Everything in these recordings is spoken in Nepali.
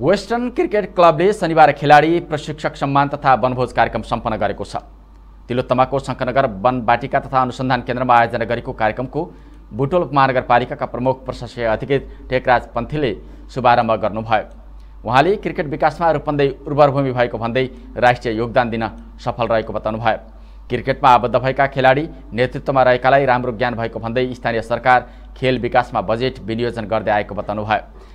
वेस्टर्न क्रिकेट क्लबले शनिबार खेलाडी प्रशिक्षक सम्मान तथा वनभोज कार्यक्रम सम्पन्न गरेको छ तिलोत्तमाको शङ्करनगर वनवाटिका तथा अनुसन्धान केन्द्रमा आयोजना गरेको कार्यक्रमको बुटोल महानगरपालिकाका प्रमुख प्रशासकीय अधिकृत टेकराज पन्थीले शुभारम्भ गर्नुभयो उहाँले क्रिकेट विकासमा रूपन्देही उर्वर भूमि भएको भन्दै राष्ट्रिय योगदान दिन सफल रहेको बताउनुभयो क्रिकेटमा आबद्ध भएका खेलाडी नेतृत्वमा रहेकालाई राम्रो ज्ञान भएको भन्दै स्थानीय सरकार खेल विकासमा बजेट विनियोजन गर्दै आएको बताउनुभयो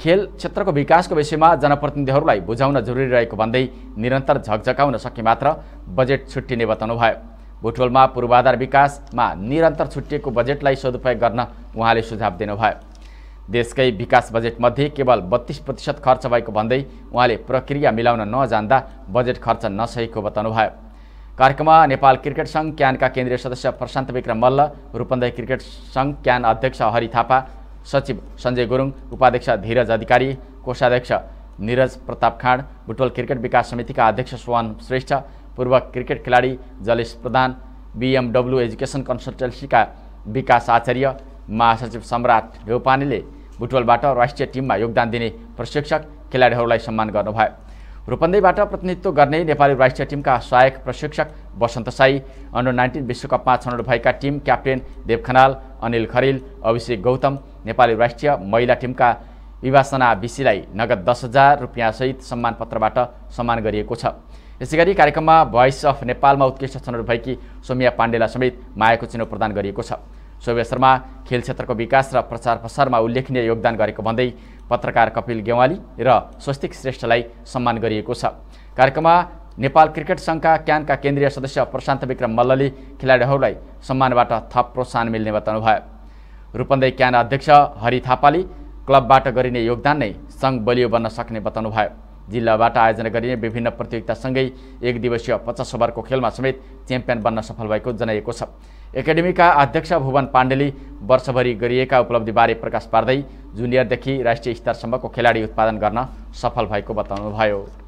खेल क्षेत्रको विकासको विषयमा जनप्रतिनिधिहरूलाई बुझाउन जरुरी रहेको भन्दै निरन्तर झकझकाउन सके मात्र बजेट छुट्टिने बताउनुभयो भुटवलमा पूर्वाधार विकासमा निरन्तर छुट्टिएको बजेटलाई सदुपयोग गर्न उहाँले सुझाव दिनुभयो देशकै विकास बजेटमध्ये केवल बत्तिस प्रतिशत खर्च भएको भन्दै उहाँले प्रक्रिया मिलाउन नजान्दा बजेट खर्च नसकेको भयो कार्यक्रममा नेपाल क्रिकेट सङ्घ क्यानका केन्द्रीय सदस्य प्रशान्त विक्रम मल्ल रूपन्दै क्रिकेट सङ्घ क्यान अध्यक्ष हरि थापा सचिव सञ्जय गुरुङ उपाध्यक्ष धीरज अधिकारी कोषाध्यक्ष निरज प्रताप खाँड भुटवल क्रिकेट विकास समितिका अध्यक्ष सुवान श्रेष्ठ पूर्व क्रिकेट खेलाडी जलेश प्रधान बिएमडब्लु एजुकेसन कन्सल्टेन्सीका विकास आचार्य महासचिव सम्राट देवपानीले भुटवलबाट राष्ट्रिय टिममा योगदान दिने प्रशिक्षक खेलाडीहरूलाई सम्मान गर्नुभयो रूपन्देहीबाट प्रतिनिधित्व गर्ने नेपाली राष्ट्रिय टिमका सहायक प्रशिक्षक वसन्त साई अन्डर नाइन्टिन विश्वकपमा छनौट भएका टिम क्याप्टेन देव खनाल अनिल खरेल अभिषेक गौतम नेपाली राष्ट्रिय महिला टिमका विवासना बिसीलाई नगद दस हजार रुपियाँसहित सम्मानपत्रबाट सम्मान गरिएको छ यसै गरी कार्यक्रममा भोइस अफ नेपालमा उत्कृष्ट छनौट भएकी सोमिया पाण्डेलाई समेत मायाको चिनो प्रदान गरिएको छ सोमिया शर्मा खेल क्षेत्रको विकास र प्रचार प्रसारमा उल्लेखनीय योगदान गरेको भन्दै पत्रकार कपिल गेवाली र स्वस्तिक श्रेष्ठलाई सम्मान गरिएको छ कार्यक्रममा नेपाल क्रिकेट सङ्घका क्यानका केन्द्रीय सदस्य प्रशान्त विक्रम मल्लले खेलाडीहरूलाई सम्मानबाट थप प्रोत्साहन मिल्ने बताउनुभयो रूपन्देही क्यान अध्यक्ष हरि थापाले क्लबबाट गरिने योगदान नै सङ्घ बलियो बन्न सक्ने बताउनुभयो जिल्लाबाट आयोजना गरिने विभिन्न प्रतियोगितासँगै एक दिवसीय पचास ओभरको खेलमा समेत च्याम्पियन बन्न सफल भएको जनाइएको छ एकाडेमीका अध्यक्ष भुवन पाण्डेले वर्षभरि गरिएका उपलब्धिबारे प्रकाश पार्दै जुनियरदेखि राष्ट्रिय स्तरसम्मको खेलाडी उत्पादन गर्न सफल भएको बताउनुभयो